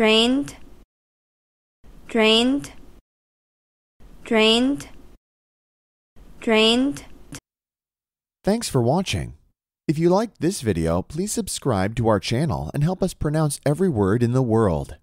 drained drained drained drained Thanks for watching. If you liked this video, please subscribe to our channel and help us pronounce every word in the world.